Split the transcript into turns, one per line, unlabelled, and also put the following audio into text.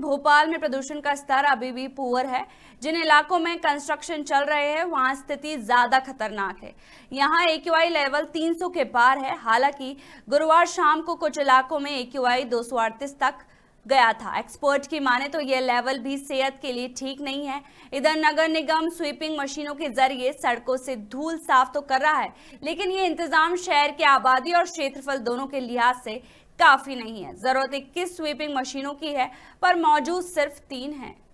भोपाल में प्रदूषण का स्तर अभी भी पुअर है जिन इलाकों में कंस्ट्रक्शन चल रहे हैं वहां स्थिति ज्यादा खतरनाक है यहां ए लेवल 300 के पार है हालांकि गुरुवार शाम को कुछ इलाकों में एक्यूआई दो तक गया था एक्सपर्ट की माने तो यह लेवल भी सेहत के लिए ठीक नहीं है इधर नगर निगम स्वीपिंग मशीनों के जरिए सड़कों से धूल साफ तो कर रहा है लेकिन ये इंतजाम शहर की आबादी और क्षेत्रफल दोनों के लिहाज से काफ़ी नहीं है ज़रूरत इक्कीस स्वीपिंग मशीनों की है पर मौजूद सिर्फ तीन हैं